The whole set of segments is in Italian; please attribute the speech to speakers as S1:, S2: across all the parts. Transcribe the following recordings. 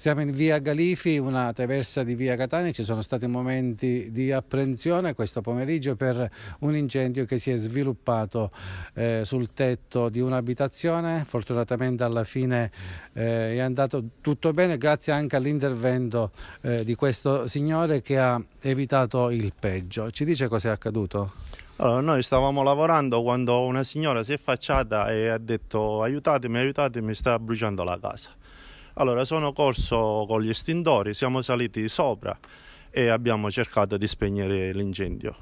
S1: Siamo in via Galifi, una traversa di via Catania, ci sono stati momenti di apprensione questo pomeriggio per un incendio che si è sviluppato eh, sul tetto di un'abitazione, fortunatamente alla fine eh, è andato tutto bene grazie anche all'intervento eh, di questo signore che ha evitato il peggio.
S2: Ci dice cosa è accaduto? Allora, noi stavamo lavorando quando una signora si è affacciata e ha detto aiutatemi, aiutatemi, sta bruciando la casa. Allora, sono corso con gli estintori, siamo saliti sopra e abbiamo cercato di spegnere l'incendio.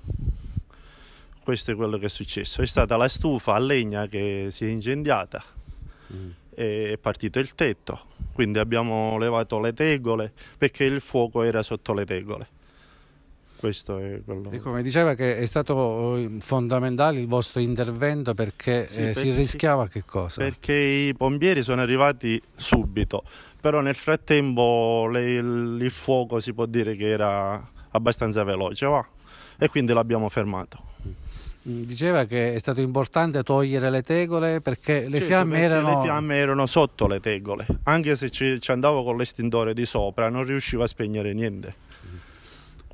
S2: Questo è quello che è successo. È stata la stufa a legna che si è incendiata, mm. è partito il tetto, quindi abbiamo levato le tegole perché il fuoco era sotto le tegole questo è quello. Ecco,
S1: mi diceva che è stato eh, fondamentale il vostro intervento perché, sì, eh, perché si rischiava che cosa?
S2: Perché i pompieri sono arrivati subito, però nel frattempo le, il, il fuoco si può dire che era abbastanza veloce va? e quindi l'abbiamo fermato.
S1: Mm, diceva che è stato importante togliere le tegole perché le, certo, fiamme, perché erano... le fiamme
S2: erano... sotto le tegole, anche se ci, ci andavo con l'estintore di sopra non riuscivo a spegnere niente. Mm.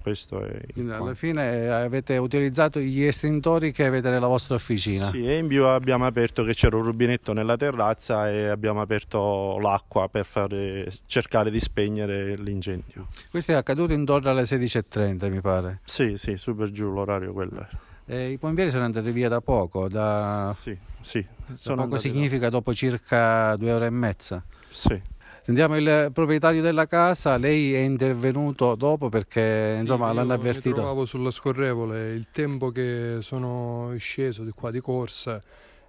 S2: Questo è Quindi alla
S1: fine eh, avete utilizzato gli estintori che avete nella vostra
S2: officina. Sì, e in più abbiamo aperto che c'era un rubinetto nella terrazza e abbiamo aperto l'acqua per fare, cercare di spegnere l'incendio. Questo è accaduto intorno alle 16.30 mi pare. Sì, sì, super giù l'orario quello era.
S1: E I pompieri sono andati via da poco, da... Sì, sì. Da poco significa da... dopo circa due ore e mezza. Sì. Sentiamo il proprietario della casa, lei è intervenuto dopo perché sì, l'hanno avvertito. Mi trovavo
S3: sulla scorrevole, il tempo che sono sceso di qua di corsa,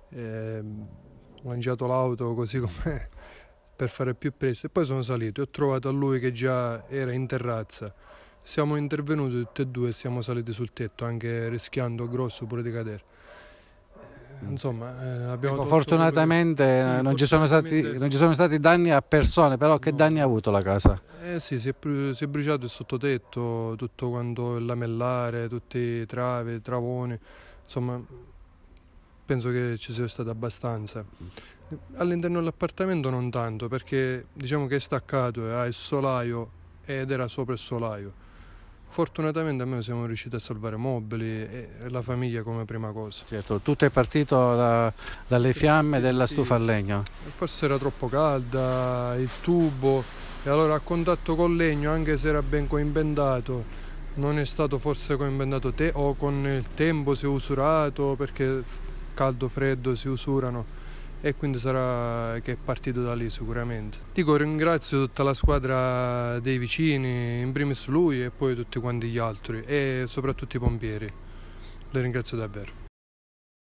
S3: eh, ho lanciato l'auto così com'è per fare più presto e poi sono salito e ho trovato a lui che già era in terrazza. Siamo intervenuti tutti e due e siamo saliti sul tetto anche rischiando grosso pure di cadere insomma, eh, abbiamo ecco, fortunatamente sì, non, ci stati, non, ci sono
S1: stati, danni a persone, però che no. danni ha avuto la casa?
S3: Eh sì, si è, si è bruciato il sottotetto, tutto quanto il lamellare, tutte le trave, travoni, insomma penso che ci sia stato abbastanza. All'interno dell'appartamento non tanto perché diciamo che è staccato, eh, ha il solaio ed era sopra il solaio Fortunatamente a me siamo riusciti a salvare mobili e la famiglia come prima cosa.
S1: Certo, tutto è partito da, dalle fiamme della stufa a legno.
S3: Forse era troppo calda, il tubo, e allora a contatto col legno, anche se era ben coimbendato, non è stato forse coimbendato te o con il tempo si è usurato perché caldo, freddo si usurano e quindi sarà che è partito da lì sicuramente. Dico ringrazio tutta la squadra dei vicini, in primis lui e poi tutti quanti gli altri e soprattutto i pompieri. Le ringrazio davvero.